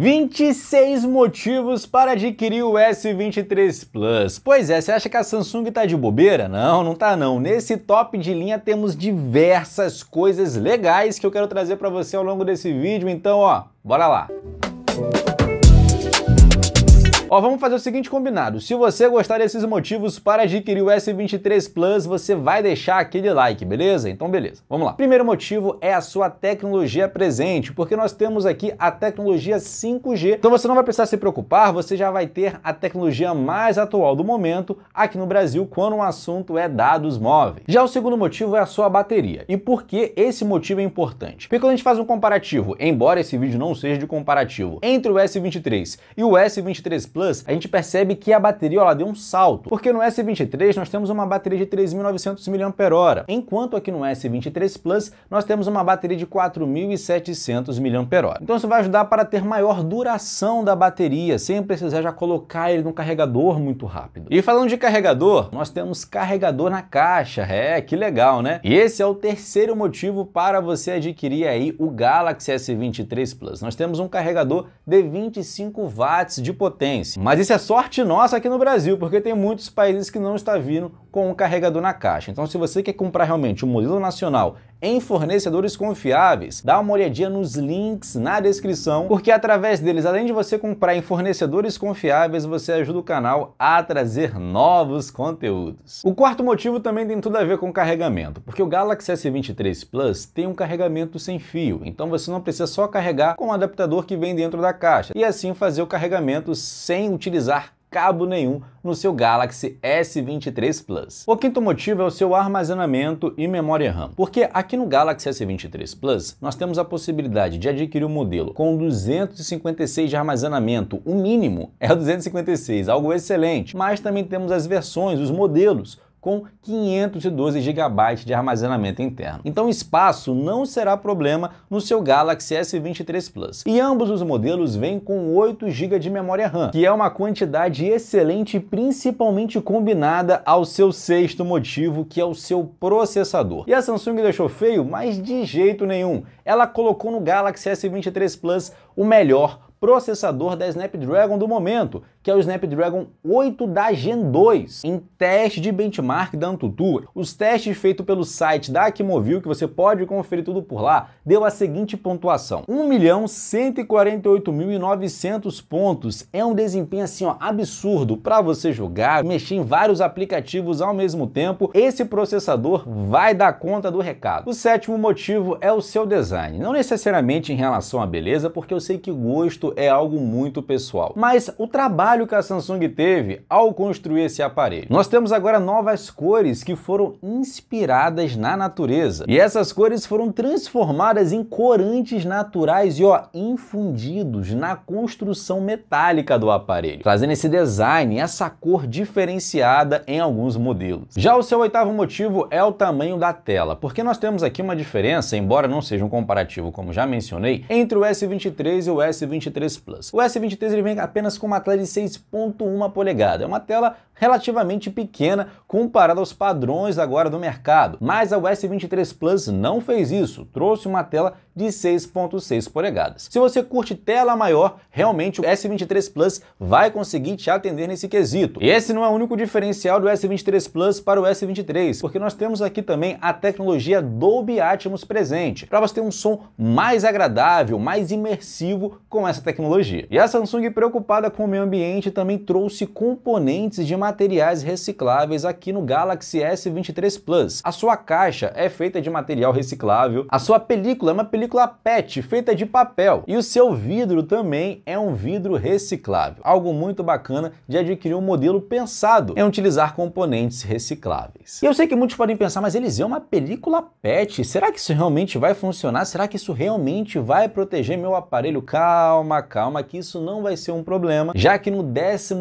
26 motivos para adquirir o S23 Plus. Pois é, você acha que a Samsung está de bobeira? Não, não está não. Nesse top de linha temos diversas coisas legais que eu quero trazer para você ao longo desse vídeo, então ó, bora lá. Música Ó, vamos fazer o seguinte combinado. Se você gostar desses motivos para adquirir o S23 Plus, você vai deixar aquele like, beleza? Então beleza, vamos lá. Primeiro motivo é a sua tecnologia presente, porque nós temos aqui a tecnologia 5G. Então você não vai precisar se preocupar, você já vai ter a tecnologia mais atual do momento aqui no Brasil quando o assunto é dados móveis. Já o segundo motivo é a sua bateria. E por que esse motivo é importante? Porque quando a gente faz um comparativo, embora esse vídeo não seja de comparativo, entre o S23 e o S23 Plus, Plus, a gente percebe que a bateria ela deu um salto, porque no S23 nós temos uma bateria de 3.900 mAh, enquanto aqui no S23 Plus nós temos uma bateria de 4.700 mAh. Então isso vai ajudar para ter maior duração da bateria, sem precisar já colocar ele no carregador muito rápido. E falando de carregador, nós temos carregador na caixa, é, que legal, né? E esse é o terceiro motivo para você adquirir aí o Galaxy S23 Plus. Nós temos um carregador de 25 watts de potência, mas isso é sorte nossa aqui no Brasil, porque tem muitos países que não está vindo com o carregador na caixa. Então, se você quer comprar realmente o um modelo nacional em fornecedores confiáveis, dá uma olhadinha nos links na descrição, porque através deles, além de você comprar em fornecedores confiáveis, você ajuda o canal a trazer novos conteúdos. O quarto motivo também tem tudo a ver com carregamento, porque o Galaxy S23 Plus tem um carregamento sem fio, então você não precisa só carregar com o adaptador que vem dentro da caixa, e assim fazer o carregamento sem utilizar cabo nenhum no seu Galaxy S23 Plus. O quinto motivo é o seu armazenamento e memória RAM, porque aqui no Galaxy S23 Plus nós temos a possibilidade de adquirir um modelo com 256 de armazenamento, o mínimo é o 256, algo excelente, mas também temos as versões, os modelos com 512 GB de armazenamento interno. Então espaço não será problema no seu Galaxy S23 Plus. E ambos os modelos vêm com 8 GB de memória RAM, que é uma quantidade excelente, principalmente combinada ao seu sexto motivo, que é o seu processador. E a Samsung deixou feio, mas de jeito nenhum. Ela colocou no Galaxy S23 Plus o melhor processador da Snapdragon do momento, que é o Snapdragon 8 da Gen 2. Em teste de benchmark da Antutu, os testes feitos pelo site da Aquimovil, que você pode conferir tudo por lá, deu a seguinte pontuação: 1.148.900 pontos. É um desempenho assim, ó, absurdo para você jogar, mexer em vários aplicativos ao mesmo tempo. Esse processador vai dar conta do recado. O sétimo motivo é o seu design. Não necessariamente em relação à beleza, porque eu sei que gosto é algo muito pessoal. Mas o trabalho que a Samsung teve ao construir esse aparelho. Nós temos agora novas cores que foram inspiradas na natureza. E essas cores foram transformadas em corantes naturais e ó, infundidos na construção metálica do aparelho, trazendo esse design, essa cor diferenciada em alguns modelos. Já o seu oitavo motivo é o tamanho da tela, porque nós temos aqui uma diferença, embora não seja um comparativo como já mencionei, entre o S23 e o S23 S23 Plus. O S23 ele vem apenas com uma tela de 6.1 polegada, é uma tela relativamente pequena comparada aos padrões agora do mercado, mas a S23 Plus não fez isso, trouxe uma tela de 6.6 polegadas. Se você curte tela maior, realmente o S23 Plus vai conseguir te atender nesse quesito. e Esse não é o único diferencial do S23 Plus para o S23, porque nós temos aqui também a tecnologia Dolby Atmos presente, para você ter um som mais agradável, mais imersivo com essa tecnologia tecnologia. E a Samsung, preocupada com o meio ambiente, também trouxe componentes de materiais recicláveis aqui no Galaxy S23 Plus. A sua caixa é feita de material reciclável, a sua película é uma película PET feita de papel e o seu vidro também é um vidro reciclável. Algo muito bacana de adquirir um modelo pensado em utilizar componentes recicláveis. E eu sei que muitos podem pensar, mas eles é uma película PET, será que isso realmente vai funcionar? Será que isso realmente vai proteger meu aparelho? Calma, ah, calma que isso não vai ser um problema, já que no 11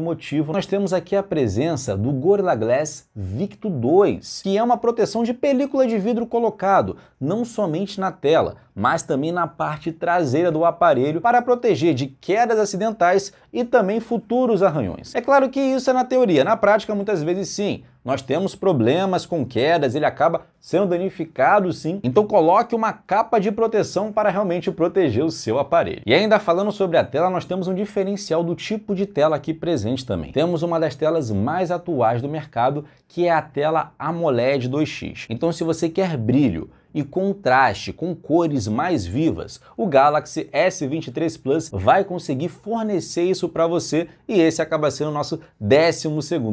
motivo nós temos aqui a presença do Gorilla Glass Victo 2, que é uma proteção de película de vidro colocado, não somente na tela, mas também na parte traseira do aparelho para proteger de quedas acidentais e também futuros arranhões. É claro que isso é na teoria, na prática muitas vezes sim, nós temos problemas com quedas, ele acaba sendo danificado sim. Então coloque uma capa de proteção para realmente proteger o seu aparelho. E ainda falando sobre a tela, nós temos um diferencial do tipo de tela aqui presente também. Temos uma das telas mais atuais do mercado, que é a tela AMOLED 2X. Então se você quer brilho, e contraste com cores mais vivas, o Galaxy S23 Plus vai conseguir fornecer isso para você e esse acaba sendo o nosso 12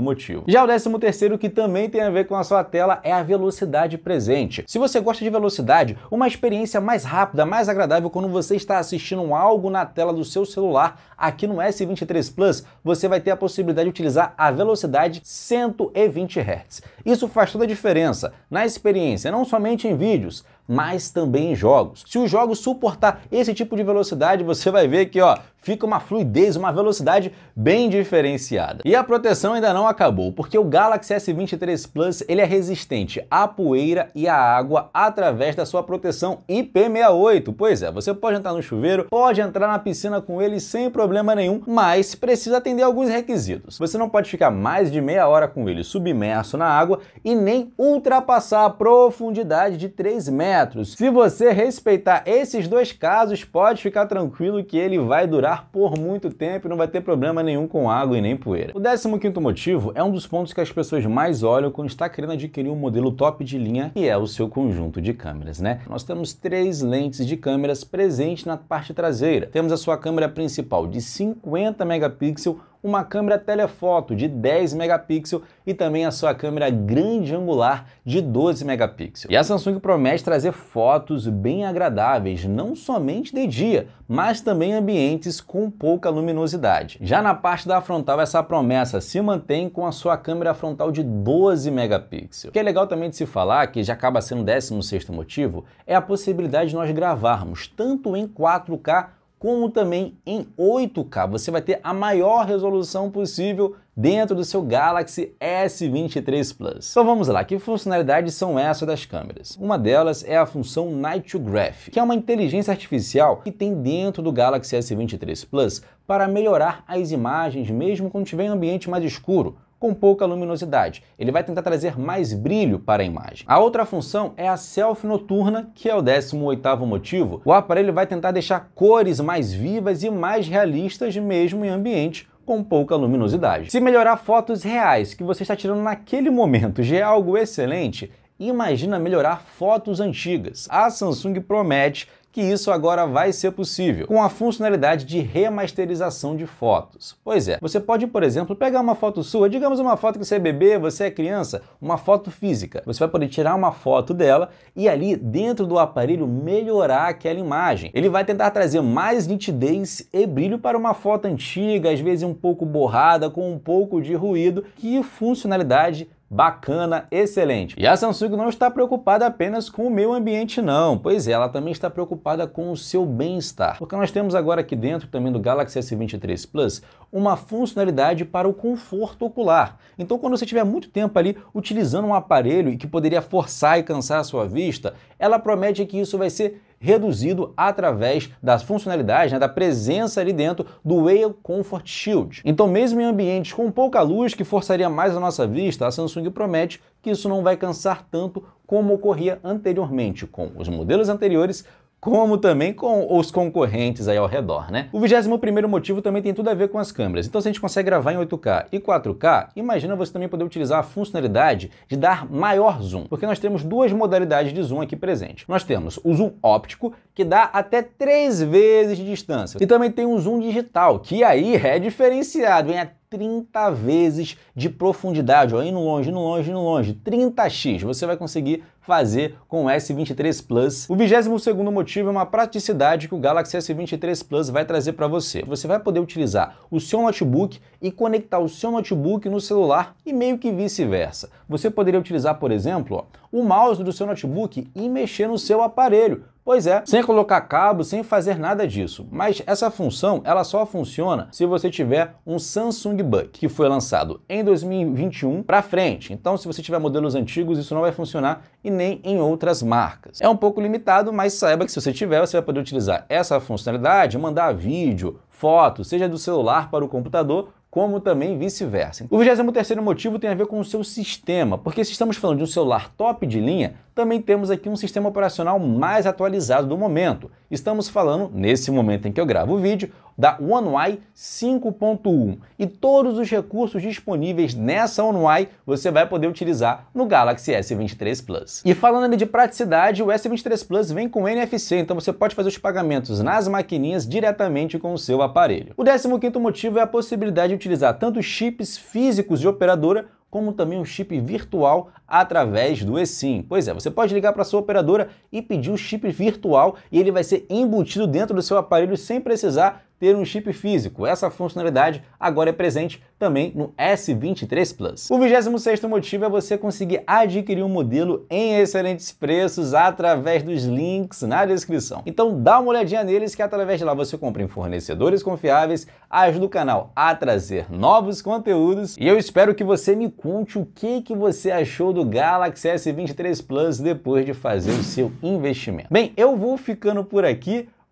motivo. Já o 13 que também tem a ver com a sua tela é a velocidade presente. Se você gosta de velocidade, uma experiência mais rápida, mais agradável quando você está assistindo algo na tela do seu celular, aqui no S23 Plus você vai ter a possibilidade de utilizar a velocidade 120 Hz. Isso faz toda a diferença na experiência, não somente em vídeo, vídeos, mas também em jogos. Se o jogo suportar esse tipo de velocidade, você vai ver que ó, fica uma fluidez, uma velocidade bem diferenciada. E a proteção ainda não acabou, porque o Galaxy S23 Plus ele é resistente à poeira e à água através da sua proteção IP68. Pois é, você pode entrar no chuveiro, pode entrar na piscina com ele sem problema nenhum, mas precisa atender alguns requisitos. Você não pode ficar mais de meia hora com ele submerso na água e nem ultrapassar a profundidade de 3 metros. Se você respeitar esses dois casos, pode ficar tranquilo que ele vai durar lugar por muito tempo e não vai ter problema nenhum com água e nem poeira. O 15 quinto motivo é um dos pontos que as pessoas mais olham quando está querendo adquirir um modelo top de linha, que é o seu conjunto de câmeras, né? Nós temos três lentes de câmeras presentes na parte traseira. Temos a sua câmera principal de 50 megapixels uma câmera telefoto de 10 megapixels e também a sua câmera grande angular de 12 megapixels. E a Samsung promete trazer fotos bem agradáveis, não somente de dia, mas também ambientes com pouca luminosidade. Já na parte da frontal, essa promessa se mantém com a sua câmera frontal de 12 megapixels. O que é legal também de se falar, que já acaba sendo o 16º motivo, é a possibilidade de nós gravarmos tanto em 4K como também em 8K. Você vai ter a maior resolução possível dentro do seu Galaxy S23 Plus. Então vamos lá, que funcionalidades são essas das câmeras? Uma delas é a função Night to Graph, que é uma inteligência artificial que tem dentro do Galaxy S23 Plus para melhorar as imagens mesmo quando estiver em um ambiente mais escuro, com pouca luminosidade. Ele vai tentar trazer mais brilho para a imagem. A outra função é a selfie noturna, que é o 18 oitavo motivo. O aparelho vai tentar deixar cores mais vivas e mais realistas mesmo em ambiente com pouca luminosidade. Se melhorar fotos reais que você está tirando naquele momento já é algo excelente, imagina melhorar fotos antigas. A Samsung promete que isso agora vai ser possível, com a funcionalidade de remasterização de fotos. Pois é, você pode, por exemplo, pegar uma foto sua, digamos uma foto que você é bebê, você é criança, uma foto física. Você vai poder tirar uma foto dela e ali dentro do aparelho melhorar aquela imagem. Ele vai tentar trazer mais nitidez e brilho para uma foto antiga, às vezes um pouco borrada, com um pouco de ruído, que funcionalidade bacana, excelente. E a Samsung não está preocupada apenas com o meio ambiente não, pois é, ela também está preocupada com o seu bem-estar. Porque nós temos agora aqui dentro também do Galaxy S23 Plus uma funcionalidade para o conforto ocular. Então quando você tiver muito tempo ali utilizando um aparelho e que poderia forçar e cansar a sua vista, ela promete que isso vai ser reduzido através das funcionalidades né, da presença ali dentro do Whale Comfort Shield. Então, mesmo em ambientes com pouca luz, que forçaria mais a nossa vista, a Samsung promete que isso não vai cansar tanto como ocorria anteriormente com os modelos anteriores, como também com os concorrentes aí ao redor, né? O 21º motivo também tem tudo a ver com as câmeras. Então se a gente consegue gravar em 8K e 4K, imagina você também poder utilizar a funcionalidade de dar maior zoom, porque nós temos duas modalidades de zoom aqui presente. Nós temos o zoom óptico, que dá até três vezes de distância, e também tem o zoom digital, que aí é diferenciado, em até 30 vezes de profundidade, ó, indo longe, no longe, no longe, 30x você vai conseguir fazer com o S23 Plus. O 22 segundo motivo é uma praticidade que o Galaxy S23 Plus vai trazer para você. Você vai poder utilizar o seu notebook e conectar o seu notebook no celular e meio que vice-versa. Você poderia utilizar, por exemplo, ó, o mouse do seu notebook e mexer no seu aparelho, Pois é, sem colocar cabo, sem fazer nada disso. Mas essa função, ela só funciona se você tiver um Samsung Buck, que foi lançado em 2021 para frente. Então, se você tiver modelos antigos, isso não vai funcionar e nem em outras marcas. É um pouco limitado, mas saiba que se você tiver, você vai poder utilizar essa funcionalidade, mandar vídeo, foto, seja do celular para o computador como também vice-versa. O 23 motivo tem a ver com o seu sistema, porque se estamos falando de um celular top de linha, também temos aqui um sistema operacional mais atualizado do momento. Estamos falando, nesse momento em que eu gravo o vídeo, da One UI 5.1 e todos os recursos disponíveis nessa One UI você vai poder utilizar no Galaxy S23 Plus. E falando de praticidade, o S23 Plus vem com NFC, então você pode fazer os pagamentos nas maquininhas diretamente com o seu aparelho. O 15º motivo é a possibilidade utilizar tanto chips físicos de operadora como também um chip virtual através do eSIM. Pois é, você pode ligar para sua operadora e pedir o um chip virtual e ele vai ser embutido dentro do seu aparelho sem precisar ter um chip físico. Essa funcionalidade agora é presente também no S23 Plus. O 26º motivo é você conseguir adquirir um modelo em excelentes preços através dos links na descrição. Então dá uma olhadinha neles que através de lá você compra em fornecedores confiáveis, ajuda o canal a trazer novos conteúdos e eu espero que você me conte o que, que você achou do Galaxy S23 Plus depois de fazer o seu investimento. Bem, eu vou ficando por aqui.